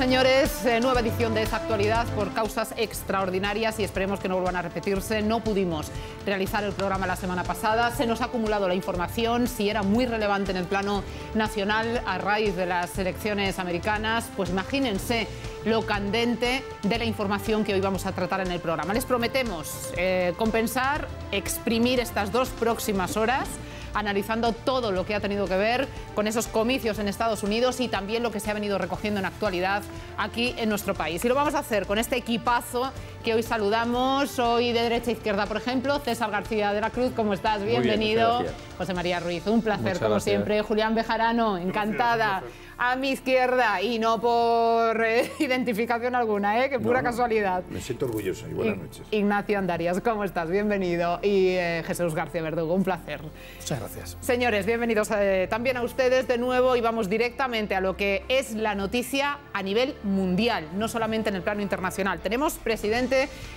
señores, eh, nueva edición de esta actualidad por causas extraordinarias y esperemos que no vuelvan a repetirse. No pudimos realizar el programa la semana pasada. Se nos ha acumulado la información. Si era muy relevante en el plano nacional a raíz de las elecciones americanas, pues imagínense lo candente de la información que hoy vamos a tratar en el programa. Les prometemos eh, compensar, exprimir estas dos próximas horas analizando todo lo que ha tenido que ver con esos comicios en Estados Unidos y también lo que se ha venido recogiendo en actualidad aquí en nuestro país. Y lo vamos a hacer con este equipazo que hoy saludamos. Hoy de derecha a izquierda, por ejemplo, César García de la Cruz, ¿cómo estás? Bienvenido. José María Ruiz, un placer como siempre. Julián Bejarano, encantada. A mi izquierda y no por eh, identificación alguna, ¿eh? que pura casualidad. Me siento orgulloso y buenas noches. Ignacio Andarias, ¿cómo estás? Bienvenido. Y eh, Jesús García Verdugo, un placer. Muchas gracias. Señores, bienvenidos eh, también a ustedes de nuevo y vamos directamente a lo que es la noticia a nivel mundial, no solamente en el plano internacional. Tenemos presidente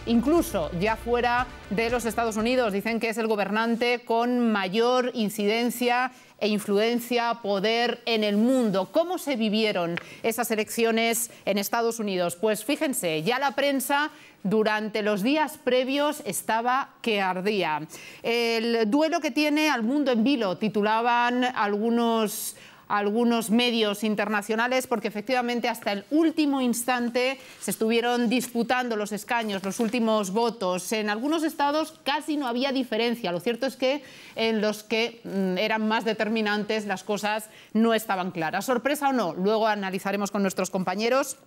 incluso ya fuera de los Estados Unidos. Dicen que es el gobernante con mayor incidencia e influencia, poder en el mundo. ¿Cómo se vivieron esas elecciones en Estados Unidos? Pues fíjense, ya la prensa durante los días previos estaba que ardía. El duelo que tiene al mundo en vilo, titulaban algunos algunos medios internacionales porque efectivamente hasta el último instante se estuvieron disputando los escaños, los últimos votos. En algunos estados casi no había diferencia. Lo cierto es que en los que mm, eran más determinantes las cosas no estaban claras. Sorpresa o no, luego analizaremos con nuestros compañeros.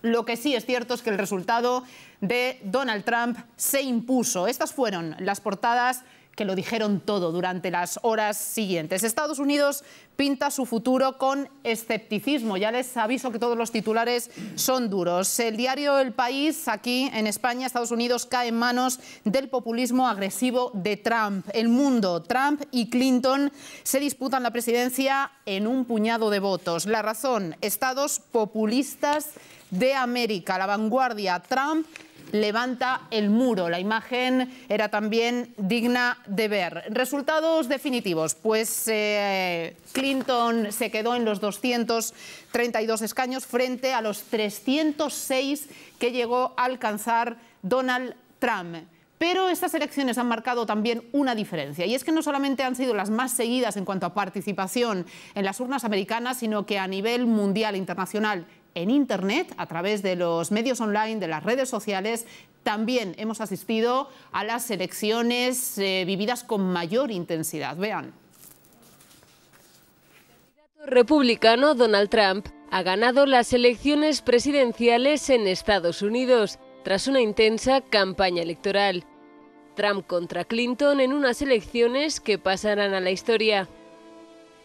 Lo que sí es cierto es que el resultado de Donald Trump se impuso. Estas fueron las portadas que lo dijeron todo durante las horas siguientes. Estados Unidos pinta su futuro con escepticismo. Ya les aviso que todos los titulares son duros. El diario El País, aquí en España, Estados Unidos, cae en manos del populismo agresivo de Trump. El mundo, Trump y Clinton se disputan la presidencia en un puñado de votos. La razón, estados populistas de América. La vanguardia, Trump levanta el muro. La imagen era también digna de ver. Resultados definitivos. Pues eh, Clinton se quedó en los 232 escaños frente a los 306 que llegó a alcanzar Donald Trump. Pero estas elecciones han marcado también una diferencia, y es que no solamente han sido las más seguidas en cuanto a participación en las urnas americanas, sino que a nivel mundial, e internacional, en Internet, a través de los medios online, de las redes sociales, también hemos asistido a las elecciones eh, vividas con mayor intensidad. Vean. El republicano Donald Trump ha ganado las elecciones presidenciales en Estados Unidos tras una intensa campaña electoral. Trump contra Clinton en unas elecciones que pasarán a la historia.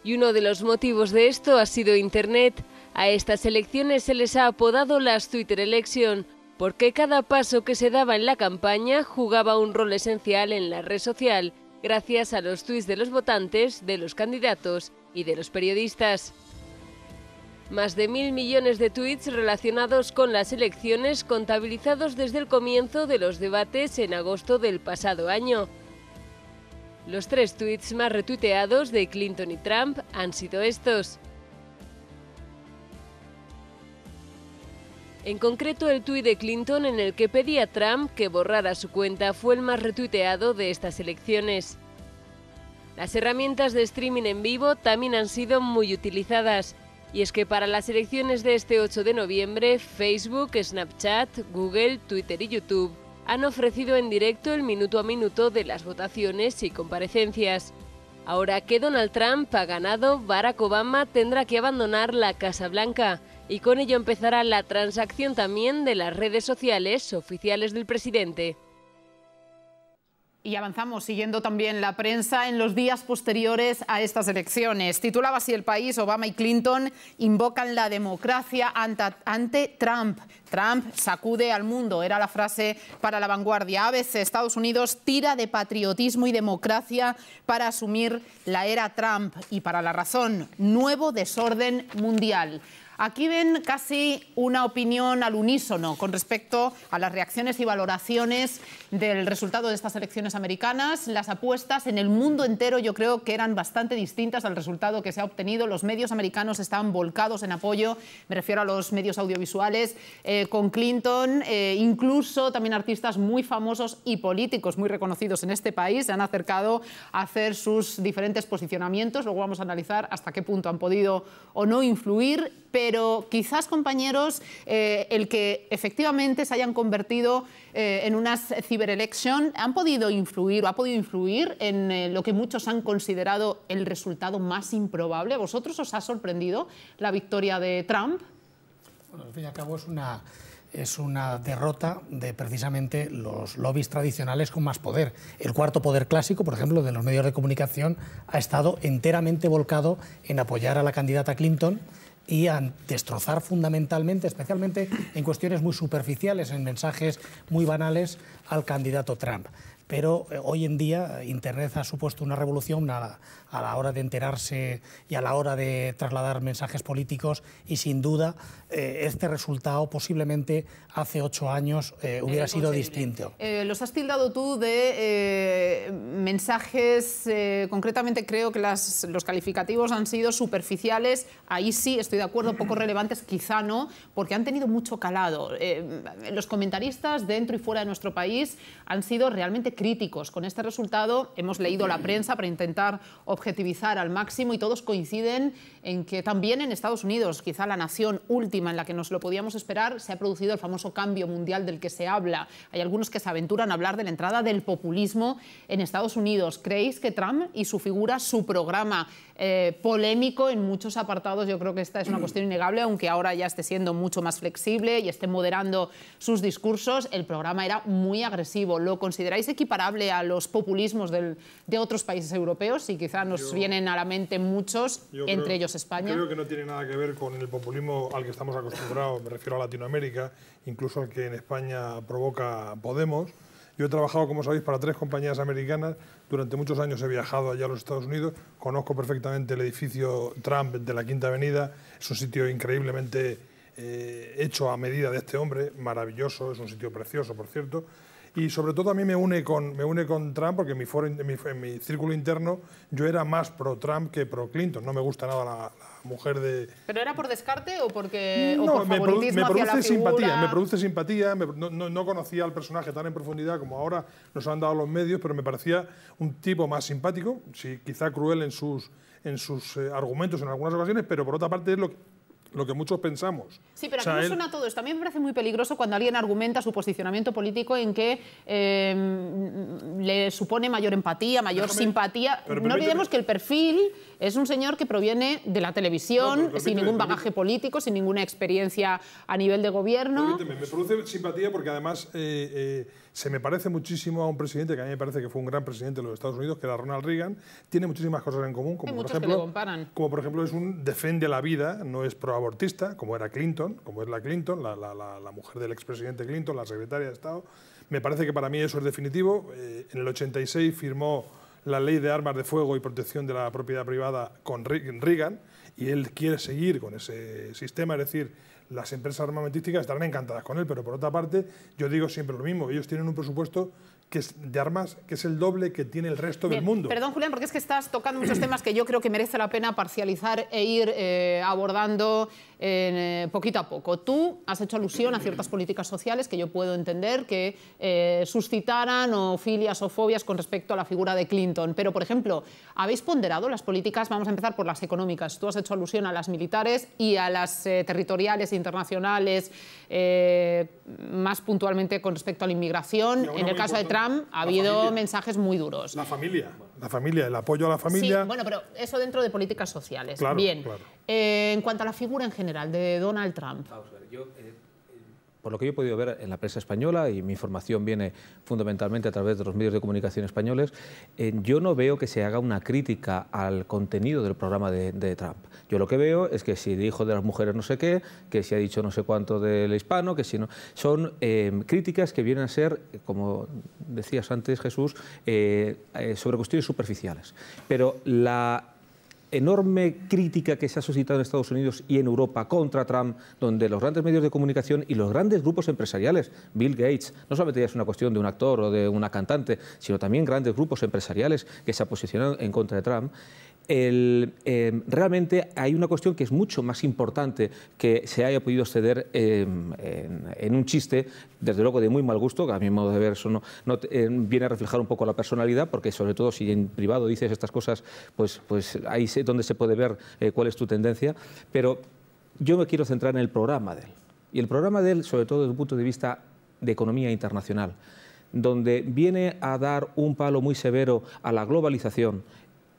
Y uno de los motivos de esto ha sido Internet, a estas elecciones se les ha apodado las Twitter Election, porque cada paso que se daba en la campaña jugaba un rol esencial en la red social, gracias a los tweets de los votantes, de los candidatos y de los periodistas. Más de mil millones de tweets relacionados con las elecciones contabilizados desde el comienzo de los debates en agosto del pasado año. Los tres tweets más retuiteados de Clinton y Trump han sido estos. En concreto, el tuit de Clinton en el que pedía a Trump que borrara su cuenta fue el más retuiteado de estas elecciones. Las herramientas de streaming en vivo también han sido muy utilizadas. Y es que para las elecciones de este 8 de noviembre, Facebook, Snapchat, Google, Twitter y YouTube han ofrecido en directo el minuto a minuto de las votaciones y comparecencias. Ahora que Donald Trump ha ganado, Barack Obama tendrá que abandonar la Casa Blanca y con ello empezará la transacción también de las redes sociales oficiales del presidente. Y avanzamos siguiendo también la prensa en los días posteriores a estas elecciones. Titulaba así el país, Obama y Clinton invocan la democracia ante, Trump. Trump sacude al mundo, era la frase para la vanguardia. A veces Estados Unidos tira de patriotismo y democracia para asumir la era Trump y para la razón, nuevo desorden mundial. Aquí ven casi una opinión al unísono con respecto a las reacciones y valoraciones del resultado de estas elecciones americanas. Las apuestas en el mundo entero yo creo que eran bastante distintas al resultado que se ha obtenido. Los medios americanos están volcados en apoyo, me refiero a los medios audiovisuales, eh, con Clinton, eh, incluso también artistas muy famosos y políticos muy reconocidos en este país se han acercado a hacer sus diferentes posicionamientos. Luego vamos a analizar hasta qué punto han podido o no influir pero quizás, compañeros, eh, el que efectivamente se hayan convertido eh, en una ciberelección, han podido influir o ha podido influir en eh, lo que muchos han considerado el resultado más improbable. ¿Vosotros os ha sorprendido la victoria de Trump? Bueno, al fin y al cabo es una es una derrota de precisamente los lobbies tradicionales con más poder. El cuarto poder clásico, por ejemplo, de los medios de comunicación, ha estado enteramente volcado en apoyar a la candidata Clinton y a destrozar fundamentalmente, especialmente en cuestiones muy superficiales, en mensajes muy banales, al candidato Trump. Pero eh, hoy en día Internet ha supuesto una revolución, una a la hora de enterarse y a la hora de trasladar mensajes políticos y sin duda eh, este resultado posiblemente hace ocho años eh, eh, hubiera sido distinto. los has tildado tú de mensajes, concretamente creo que las, los calificativos han sido superficiales, ahí sí estoy de acuerdo, poco relevantes, quizá no, porque han tenido mucho calado. los comentaristas dentro y fuera de nuestro país han sido realmente críticos con este resultado, hemos leído la prensa para intentar objetivizar al máximo y todos coinciden en que también en Estados Unidos, quizá la nación última en la que nos lo podíamos esperar, se ha producido el famoso cambio mundial del que se habla. Hay algunos que se aventuran a hablar de la entrada del populismo en Estados Unidos. ¿Creéis que Trump y su figura, su programa, eh, polémico en muchos apartados. Yo creo que esta es una cuestión innegable, aunque ahora ya esté siendo mucho más flexible y esté moderando sus discursos. El programa era muy agresivo. ¿Lo consideráis equiparable a los populismos de otros países europeos? Y quizá nos vienen a la mente muchos, entre ellos España. Creo que no tiene nada que ver con el populismo al que estamos acostumbrados. Me refiero a Latinoamérica, incluso al que en España provoca Podemos. Yo he trabajado, como sabéis, para tres compañías americanas. Durante muchos años he viajado allá a los Estados Unidos. Conozco perfectamente el edificio Trump de la Quinta Avenida. Es un sitio increíblemente eh, hecho a medida de este hombre, maravilloso, es un sitio precioso, por cierto. Y sobre todo a mí me une con, me une con Trump, porque en mi, círculo interno yo era más pro-Trump que pro-Clinton. No me gusta nada la, mujer de... ¿Pero era por descarte o porque me, produce simpatía, me produce simpatía, no, conocía al personaje tan en profundidad como ahora nos han dado los medios, pero me parecía un tipo más simpático, sí, quizá cruel en sus, en sus eh, argumentos en algunas ocasiones, pero por otra parte es lo que lo que muchos pensamos. Sí, pero a mí no suena todo esto. A me parece muy peligroso cuando alguien argumenta su posicionamiento político en que em, le supone mayor empatía, mayor simpatía. No olvidemos que el perfil es un señor que proviene de la televisión, sin ningún bagaje político, sin ninguna experiencia a nivel de gobierno. Permíteme, me produce simpatía porque además... Eh, eh, se me parece muchísimo a un presidente que a mí me parece que fue un gran presidente de los Estados Unidos, que era Ronald Reagan, tiene muchísimas cosas en común, como, por ejemplo, como por ejemplo es un defiende la vida, no es proabortista, como era Clinton, como es la Clinton, la, mujer del expresidente Clinton, la secretaria de Estado. Me parece que para mí eso es definitivo. Eh, en el 86 firmó la ley de armas de fuego y protección de la propiedad privada con Reagan y él quiere seguir con ese sistema, es decir, las empresas armamentísticas estarán encantadas con él, pero por otra parte, yo digo siempre lo mismo, ellos tienen un presupuesto que es de armas, que es el doble que tiene el resto del mundo. Perdón, Julián, porque es que estás tocando muchos temas que yo creo que merece la pena parcializar e ir eh, abordando eh, poquito a poco. Tú has hecho alusión a ciertas políticas sociales que yo puedo entender que eh, suscitaran o filias o fobias con respecto a la figura de Clinton. Pero, por ejemplo, ¿habéis ponderado las políticas? Vamos a empezar por las económicas. Tú has hecho alusión a las militares y a las territoriales, internacionales, más puntualmente con respecto a la inmigración. En el caso de ha habido mensajes muy duros. La familia, la familia, el apoyo a la familia. Sí, bueno, pero eso dentro de políticas sociales. Bien. Eh, en cuanto a la figura en general de Donald Trump. Eh, por lo que yo he podido ver en la prensa española, y mi información viene fundamentalmente a través de los medios de comunicación españoles, eh, yo no veo que se haga una crítica al contenido del programa de, Trump. Yo lo que veo es que si dijo de las mujeres no sé qué, que si ha dicho no sé cuánto del hispano, que si no... Son eh, críticas que vienen a ser, como decías antes Jesús, eh, sobre cuestiones superficiales. Pero la enorme crítica que se ha suscitado en Estados Unidos y en Europa contra Trump, donde los grandes medios de comunicación y los grandes grupos empresariales, Bill Gates, no solamente es una cuestión de un actor o de una cantante, sino también grandes grupos empresariales que se posicionado en contra de Trump, el, em, realmente hay una cuestión que es mucho más importante que se haya podido ceder em, en, un chiste, desde luego de muy mal gusto, que a mi modo de ver eso em, viene a reflejar un poco la personalidad, porque sobre todo si en privado dices estas cosas, pues, pues ahí es donde se puede ver eh, cuál es tu tendencia. Pero yo me quiero centrar en el programa de él. Y el programa de él, sobre todo desde un punto de vista de economía internacional, donde viene a dar un palo muy severo a la globalización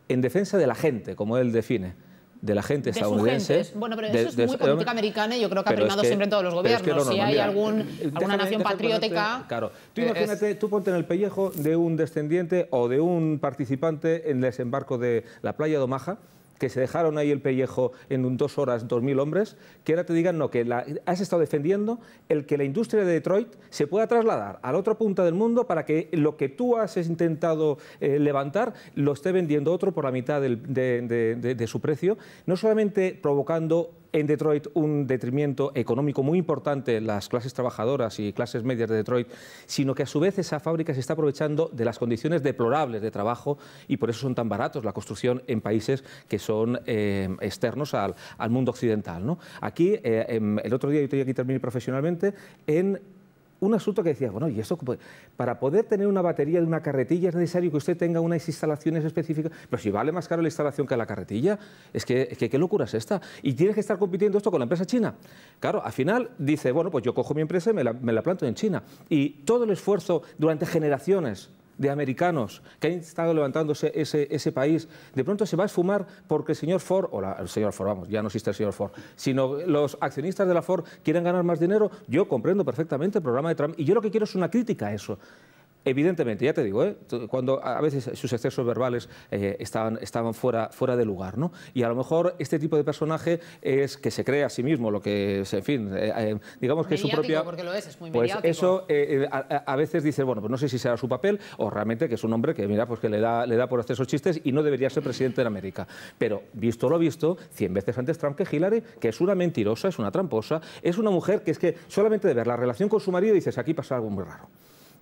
en defensa de la gente, como él define de la gente estadounidense. bueno, pero eso es muy política americana y yo creo que ha primado siempre en todos los gobiernos. si hay algún, eh, alguna nación patriótica... claro. Tú eh, imagínate, tú ponte en el pellejo de un descendiente o de un participante en el desembarco de la playa de Omaha, que se dejaron ahí el pellejo en dos horas, dos mil hombres, que ahora te digan, no, que la, has estado defendiendo el que la industria de Detroit se pueda trasladar a la otra punta del mundo para que lo que tú has intentado eh, levantar lo esté vendiendo otro por la mitad de su precio, no solamente provocando en Detroit un detrimento económico muy importante las clases trabajadoras y clases medias de Detroit, sino que a su vez esa fábrica se está aprovechando de las condiciones deplorables de trabajo y por eso son tan baratos la construcción en países que son eh, externos al, al, mundo occidental. ¿no? Aquí, eh, em, el otro día yo tenía que profesionalmente, en un asunto que decía, bueno, y esto, para poder tener una batería de una carretilla es necesario que usted tenga unas instalaciones específicas, pero si vale más caro la instalación que la carretilla, es que, qué locura es esta. Y tienes que estar compitiendo esto con la empresa china. Claro, al final dice, bueno, pues yo cojo mi empresa y me la, me la planto en China. Y todo el esfuerzo durante generaciones de americanos que han estado levantándose ese, ese país, de pronto se va a esfumar porque el señor Ford, o el señor Ford, vamos, ya no existe el señor Ford, sino los accionistas de la Ford quieren ganar más dinero, yo comprendo perfectamente el programa de Trump y yo lo que quiero es una crítica a eso. Evidentemente, ya te digo, ¿eh? cuando a veces sus excesos verbales eh, estaban, estaban fuera, fuera de lugar, ¿no? Y a lo mejor este tipo de personaje es que se cree a sí mismo, lo que es, en fin, eh, digamos que es su propia... porque lo es, es muy Pues eso a, veces dice, bueno, pues no sé si será su papel o realmente que es un hombre que, mira, pues que le da, le da por hacer esos chistes y no debería ser presidente de América. Pero, visto lo visto, 100 veces antes Trump que Hillary, que es una mentirosa, es una tramposa, es una mujer que es que solamente de ver la relación con su marido dices, aquí pasa algo muy raro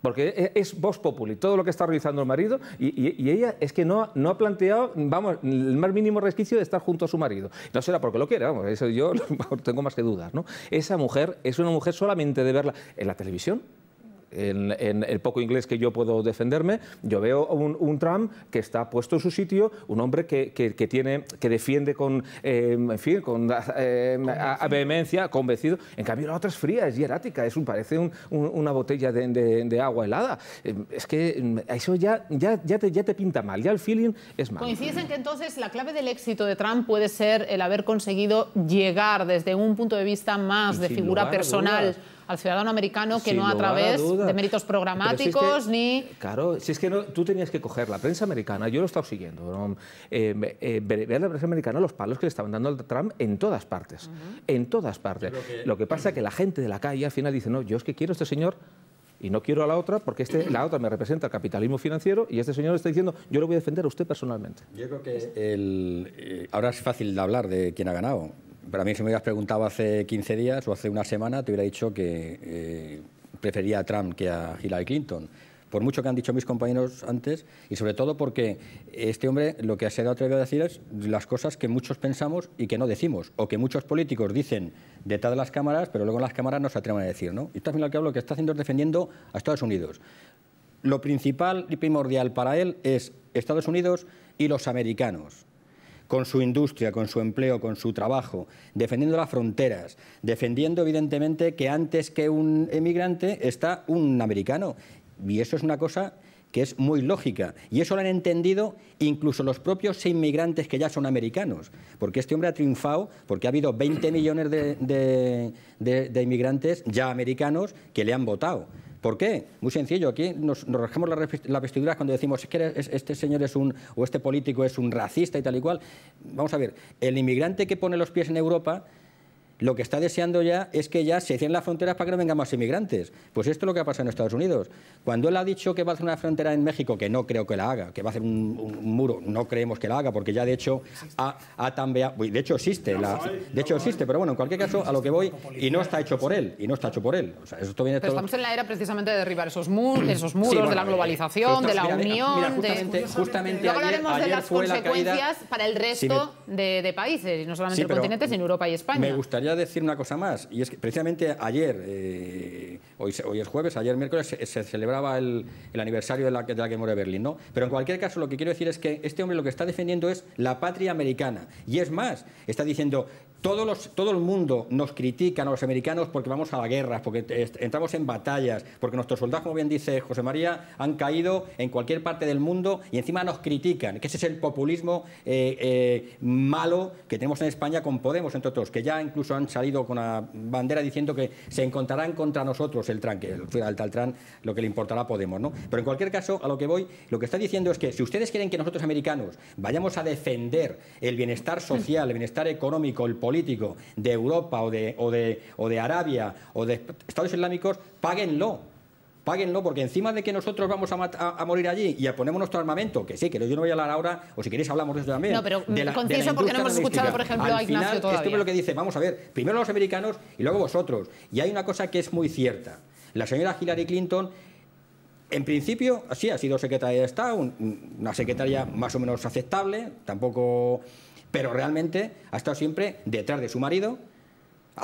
porque e, e, es vos populi, todo lo que está realizando el marido, y, ella es que no, no ha planteado, vamos, el más mínimo resquicio de estar junto a su marido. No será porque lo quiera, vamos, eso yo tengo más que dudas, ¿no? Esa mujer es una mujer solamente de verla en la televisión, en, el poco inglés que yo puedo defenderme, yo veo un, un Trump que está puesto en su sitio, un hombre que, que, tiene, que defiende con, em, en fin, con eh, vehemencia, convencido. En cambio, la otra es fría, es hierática, un, parece una botella de, agua helada. Em, es que em, eso ya, ya, ya, te, pinta mal, ya el feeling es malo. ¿Coincides en que entonces la clave del éxito de Trump puede ser el haber conseguido llegar desde un punto de vista más de figura personal? al ciudadano americano que no a través de méritos programáticos ni... Claro, si es que no, tú tenías que coger la prensa americana, yo lo he estado siguiendo, eh, eh, ver, la prensa americana los palos que le estaban dando al Trump en todas partes, en todas partes. Lo que pasa es que la gente de la calle al final dice, no, yo es que quiero a este señor y no quiero a la otra porque este, la otra me representa el capitalismo financiero y este señor está diciendo yo lo voy a defender a usted personalmente. Yo creo que eh, ahora es fácil de hablar de quién ha ganado, para mí, si me hubieras preguntado hace 15 días o hace una semana, te hubiera dicho que eh, prefería a Trump que a Hillary Clinton. Por mucho que han dicho mis compañeros antes, y sobre todo porque este hombre lo que se ha atrevido a decir es las cosas que muchos pensamos y que no decimos, o que muchos políticos dicen detrás de las cámaras, pero luego en las cámaras no se atreven a decir. ¿no? Y está al final que hablo, que está haciendo es defendiendo a Estados Unidos. Lo principal y primordial para él es Estados Unidos y los americanos con su industria, con su empleo, con su trabajo, defendiendo las fronteras, defendiendo evidentemente que antes que un emigrante está un americano. Y eso es una cosa que es muy lógica. Y eso lo han entendido incluso los propios inmigrantes que ya son americanos, porque este hombre ha triunfado, porque ha habido 20 millones de, de inmigrantes ya americanos que le han votado. ¿Por qué? Muy sencillo, aquí nos, nos las la vestiduras cuando decimos es que este señor es un, o este político es un racista y tal y cual. Vamos a ver, el inmigrante que pone los pies en Europa lo que está deseando ya es que ya se cierren las fronteras para que no vengan más inmigrantes. Pues esto es lo que ha pasado en Estados Unidos. Cuando él ha dicho que va a hacer una frontera en México, que no creo que la haga, que va a hacer un, muro, no creemos que la haga, porque ya de hecho ha, ha de hecho existe, de hecho existe, pero bueno, en cualquier caso a lo que voy y no está hecho por él, y no está hecho por él. pero estamos en la era precisamente de derribar esos, muros, esos muros, de la globalización, de la unión, justamente, justamente Luego hablaremos de las consecuencias para el resto de, países, y no solamente continentes el sino Europa y España. Me gustaría a decir una cosa más, y es que precisamente ayer, eh, hoy, hoy, es jueves, ayer miércoles, se, celebraba el, aniversario de la, de la que muere Berlín, ¿no? Pero en cualquier caso, lo que quiero decir es que este hombre lo que está defendiendo es la patria americana. Y es más, está diciendo, todo, el mundo nos critica a los americanos porque vamos a la guerra, porque entramos en batallas, porque nuestros soldados, como bien dice José María, han caído en cualquier parte del mundo y encima nos critican, que ese es el populismo eh, eh, malo que tenemos en España con Podemos, entre otros, que ya incluso han salido con la bandera diciendo que se encontrarán contra nosotros el tranque, el, al Taltrán, lo que le importará a Podemos. ¿no? Pero en cualquier caso, a lo que voy, lo que está diciendo es que si ustedes quieren que nosotros americanos vayamos a defender el bienestar social, el bienestar económico, el poder, político de Europa o de, de, Arabia o de Estados Islámicos, páguenlo páguenlo, porque encima de que nosotros vamos a, morir allí y a ponemos nuestro armamento, que sí, que yo no voy a hablar ahora, o si queréis hablamos de eso también. No, pero me la, porque no hemos escuchado, por ejemplo, a Ignacio final, todavía. Esto es lo que dice, vamos a ver, primero los americanos y luego vosotros. Y hay una cosa que es muy cierta. La señora Hillary Clinton en principio, sí, ha sido secretaria de Estado, una secretaria más o menos aceptable, tampoco pero realmente ha estado siempre detrás de su marido.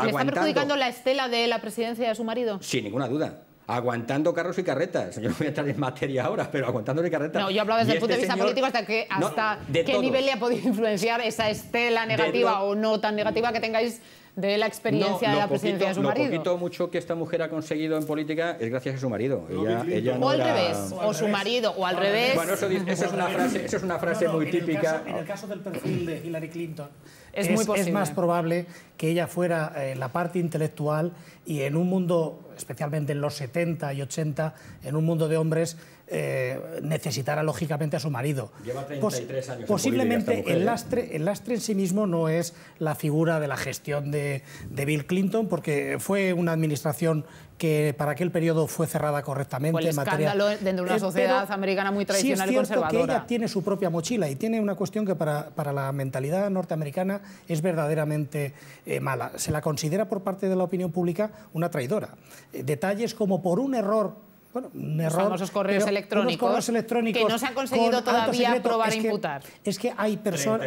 ¿Le está perjudicando la estela de la presidencia de su marido? Sin ninguna duda aguantando carros y carretas. Yo no voy a entrar en materia ahora, pero aguantando y carretas. No, yo hablaba desde el punto este de vista político hasta, que, hasta qué nivel le ha podido influenciar esa estela negativa o no tan negativa que tengáis de la experiencia de la presidencia de su marido. Lo poquito mucho que esta mujer ha conseguido en política es gracias a su marido. o al revés, o, su marido, o al revés. Bueno, eso, es una frase, eso es una frase muy típica. en el caso del perfil de Hillary Clinton, es, más probable que ella fuera eh, la parte intelectual y en un mundo especialmente en los 70 y 80, en un mundo de hombres eh, necesitará lógicamente a su marido. Lleva 33 años. Posiblemente el, ¿eh? lastre, el lastre en sí mismo no es la figura de la gestión de, Bill Clinton, porque fue una administración que para aquel periodo fue cerrada correctamente. el dentro de una eh, sociedad americana muy tradicional sí es cierto Que ella tiene su propia mochila y tiene una cuestión que para, la mentalidad norteamericana es verdaderamente eh, mala. Se la considera por parte de la opinión pública una traidora. Detalles como por un error bueno, un error, Los correos electrónicos, que no se ha conseguido todavía probar imputar. Es que hay personas,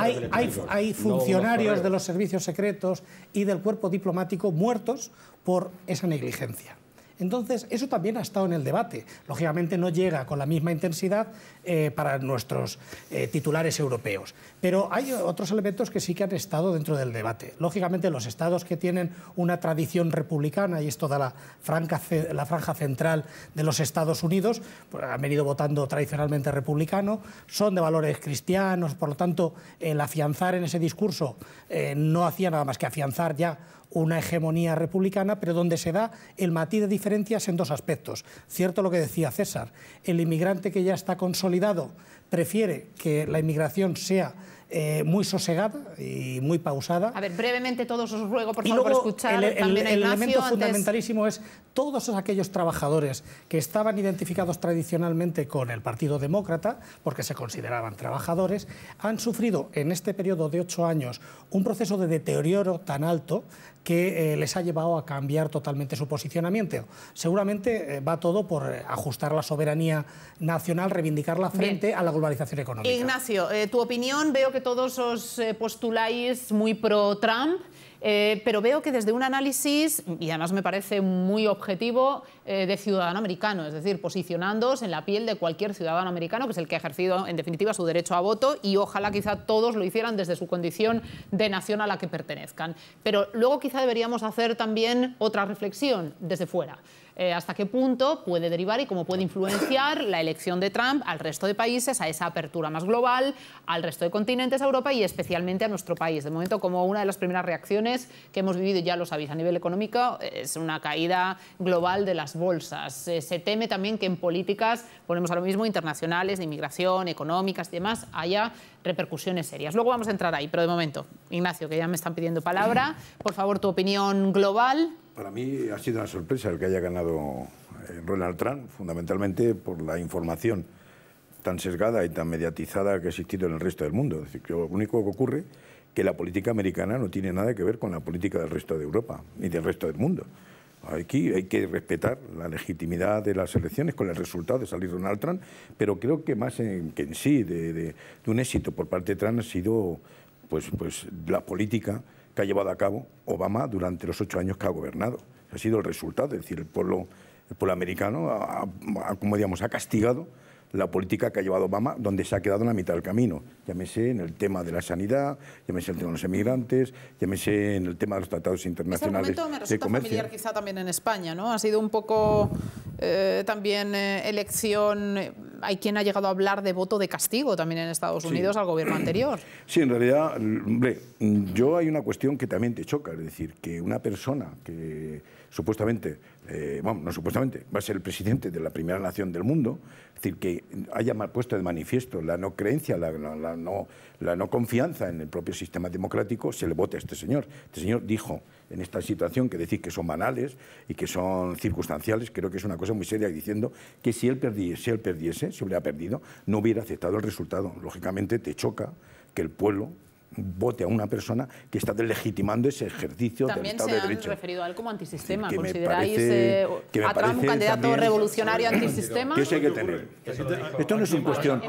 hay, funcionarios de los servicios secretos y del cuerpo diplomático muertos por esa negligencia. Entonces, eso también ha estado en el debate. Lógicamente no llega con la misma intensidad eh, para nuestros eh, titulares europeos. Pero hay otros elementos que sí que han estado dentro del debate. Lógicamente, los estados que tienen una tradición republicana, y es toda la, franja central de los Estados Unidos, pues, han venido votando tradicionalmente republicano, son de valores cristianos, por lo tanto, el afianzar en ese discurso eh, no hacía nada más que afianzar ya una hegemonía republicana, pero donde se da el matiz de diferencias en dos aspectos. Cierto lo que decía César, el inmigrante que ya está consolidado prefiere que la inmigración sea eh, muy sosegada y muy pausada. A ver, brevemente todos os ruego, por favor, escuchar. El, elemento fundamentalísimo es todos aquellos trabajadores que estaban identificados tradicionalmente con el Partido Demócrata, porque se consideraban trabajadores, han sufrido en este periodo de ocho años un proceso de deterioro tan alto que eh, les ha llevado a cambiar totalmente su posicionamiento. Seguramente eh, va todo por eh, ajustar la soberanía nacional, reivindicarla frente a la globalización económica. Ignacio, tu opinión, veo que todos os postuláis muy pro-Trump. Eh, pero veo que desde un análisis, y además me parece muy objetivo, eh, de ciudadano americano, es decir, posicionándose en la piel de cualquier ciudadano americano, que es el que ha ejercido en definitiva su derecho a voto, y ojalá quizá todos lo hicieran desde su condición de nación a la que pertenezcan. Pero luego quizá deberíamos hacer también otra reflexión desde fuera. Eh, hasta qué punto puede derivar y cómo puede influenciar la elección de Trump al resto de países, a esa apertura más global, al resto de continentes, a Europa y especialmente a nuestro país. De momento, como una de las primeras reacciones que hemos vivido, ya lo sabéis, a nivel económico, es una caída global de las bolsas. Eh, se teme también que en políticas, ponemos a lo mismo, internacionales, de inmigración, económicas y demás, haya repercusiones serias. Luego vamos a entrar ahí, pero de momento, Ignacio, que ya me están pidiendo palabra, por favor, tu opinión global para mí ha sido una sorpresa el que haya ganado eh, Ronald Trump, fundamentalmente por la información tan sesgada y tan mediatizada que ha existido en el resto del mundo. Es decir, lo único que ocurre es que la política americana no tiene nada que ver con la política del resto de Europa ni del resto del mundo. Aquí hay que respetar la legitimidad de las elecciones con el resultado de salir Ronald Trump, pero creo que más en, que en sí de, de un éxito por parte de Trump ha sido pues, pues, la política ha llevado a cabo Obama durante los ocho años que ha gobernado. Ha sido el resultado, es decir, el pueblo, americano, ha, como digamos, ha castigado la política que ha llevado Obama, donde se ha quedado en la mitad del camino. Llámese en el tema de la sanidad, llámese en el tema de los emigrantes, llámese en el tema de los tratados internacionales. Este de comercio. familiar quizá también en España, ¿no? Ha sido un poco eh, también eh, elección hay quien ha llegado a hablar de voto de castigo también en Estados Unidos al gobierno anterior. Sí, en realidad, hombre, yo hay una cuestión que también te choca, es decir, que una persona que supuestamente, bueno, eh, no supuestamente, va a ser el presidente de la primera nación del mundo, es decir, que haya puesto de manifiesto la no creencia, la, no, la no confianza en el propio sistema democrático, se le vote a este señor. Este señor dijo en esta situación que decir que son banales y que son circunstanciales, creo que es una cosa muy seria, diciendo que si él perdiese, si él perdiese, si hubiera perdido, no hubiera aceptado el resultado. Lógicamente te choca que el pueblo vote a una persona que está delegitimando ese ejercicio también del Estado se han referido a él como antisistema. ¿Consideráis parece, eh, a Trump un candidato revolucionario antisistema? que tener. Esto no es una cuestión...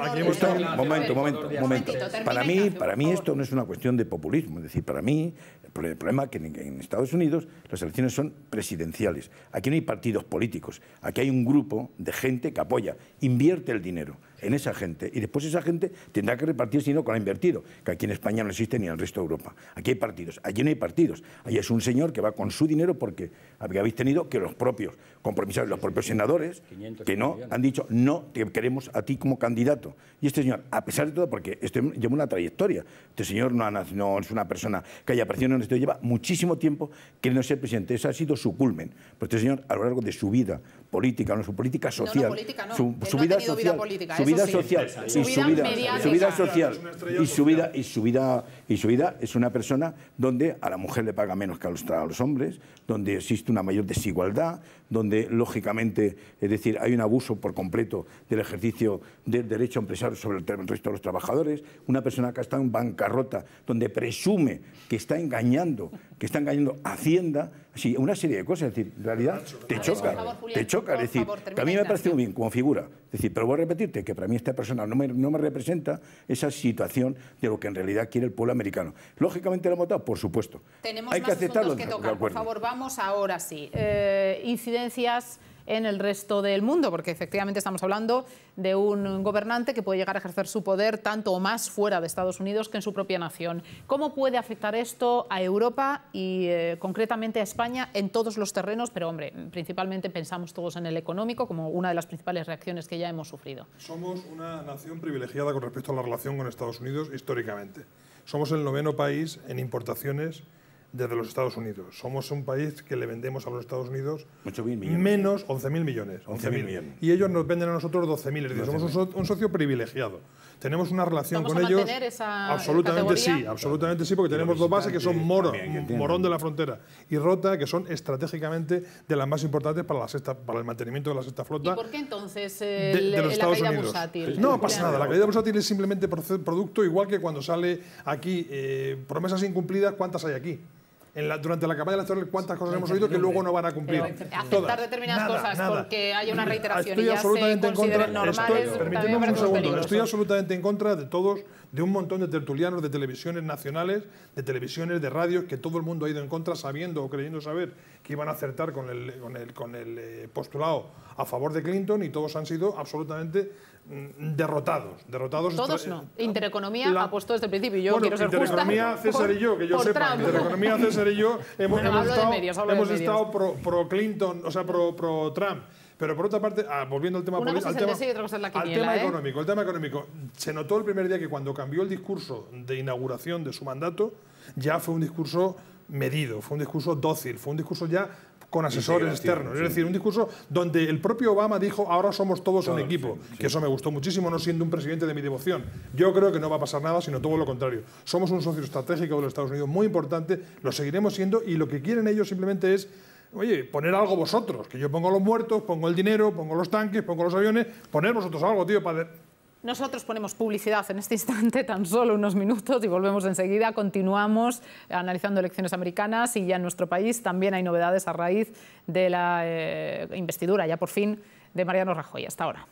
Un momento, momento, momento. Para mí, para mí esto no es una cuestión de populismo. Es decir, para mí el problema es que en Estados Unidos las elecciones son presidenciales. Aquí no hay partidos políticos. Aquí hay un grupo de gente que apoya, invierte el dinero en esa gente y después esa gente tendrá que repartir si no con ha invertido, que aquí en España no existe ni en el resto de Europa. Aquí hay partidos, allí no hay partidos. Ahí es un señor que va con su dinero porque habéis tenido que los propios compromisarios, los propios senadores, que no han dicho no te queremos a ti como candidato. Y este señor, a pesar de todo, porque este lleva una trayectoria, este señor no, no es una persona que haya aparecido en esto lleva muchísimo tiempo que no ser presidente. Ese ha sido su culmen. Pero este señor, a lo largo de su vida política, no, su política social, Su, vida social, su, vida social, su vida, social, y su vida, y su vida, es una persona donde a la mujer le paga menos que a los, hombres, donde existe una mayor desigualdad, donde lógicamente, es decir, hay un abuso por completo del ejercicio del derecho empresario sobre el, resto de los trabajadores, una persona que ha estado en bancarrota, donde presume que está engañando que está engañando Hacienda, así, una serie de cosas. Es decir, en realidad te choca, te choca. decir, a mí me parece muy bien como figura. decir, pero voy a repetirte que para mí esta persona no me, no me representa esa situación de lo que en realidad quiere el pueblo americano. Lógicamente lo hemos votado, por supuesto. Tenemos Hay más que aceptarlo. Que tocar, por favor, vamos ahora sí. Eh, incidencias en el resto del mundo, porque efectivamente estamos hablando de un gobernante que puede llegar a ejercer su poder tanto o más fuera de Estados Unidos que en su propia nación. ¿Cómo puede afectar esto a Europa y eh, concretamente a España en todos los terrenos? Pero hombre, principalmente pensamos todos en el económico como una de las principales reacciones que ya hemos sufrido. Somos una nación privilegiada con respecto a la relación con Estados Unidos históricamente. Somos el noveno país en importaciones desde los Estados Unidos. Somos un país que le vendemos a los Estados Unidos menos 11.000 millones. 11 millones. Y ellos nos venden a nosotros 12.000. somos un, socio privilegiado. Tenemos una relación con ellos. absolutamente sí, absolutamente sí, porque tenemos dos bases que son Moro, Morón de la Frontera y Rota, que son estratégicamente de las más importantes para, la para el mantenimiento de la sexta flota. ¿Y por qué entonces el la caída bursátil? No pasa nada, la caída bursátil es simplemente producto, igual que cuando sale aquí eh, promesas incumplidas, ¿cuántas hay aquí? la, durante la campaña electoral cuántas cosas hemos oído que luego no van a cumplir. aceptar determinadas cosas porque hay una reiteración estoy absolutamente se contra, Estoy, Estoy absolutamente en contra de todos, de un montón de tertulianos de televisiones nacionales, de televisiones, de radios, que todo el mundo ha ido en contra sabiendo o creyendo saber iban a acertar con el, con el, con el eh, postulado a favor de Clinton y todos han sido absolutamente mm, derrotados. derrotados Todos eh, no. Intereconomía ha puesto desde el principio. Yo Intereconomía, César y yo, que yo sepa. Intereconomía, César y yo hemos, estado, hemos estado pro, Clinton, o sea, pro, pro Trump. Pero por otra parte, ah, volviendo al tema, al económico, el tema económico, se notó el primer día que cuando cambió el discurso de inauguración de su mandato, ya fue un discurso medido, fue un discurso dócil, fue un discurso ya con asesores externos. Es decir, un discurso donde el propio Obama dijo, ahora somos todos, un equipo, que eso me gustó muchísimo, no siendo un presidente de mi devoción. Yo creo que no va a pasar nada, sino todo lo contrario. Somos un socio estratégico de los Estados Unidos muy importante, lo seguiremos siendo y lo que quieren ellos simplemente es... Oye, poner algo vosotros, que yo pongo los muertos, pongo el dinero, pongo los tanques, pongo los aviones, poner vosotros algo, tío, para, nosotros ponemos publicidad en este instante, tan solo unos minutos, y volvemos enseguida. Continuamos analizando elecciones americanas y ya en nuestro país también hay novedades a raíz de la eh, investidura, ya por fin, de Mariano Rajoy. Hasta ahora.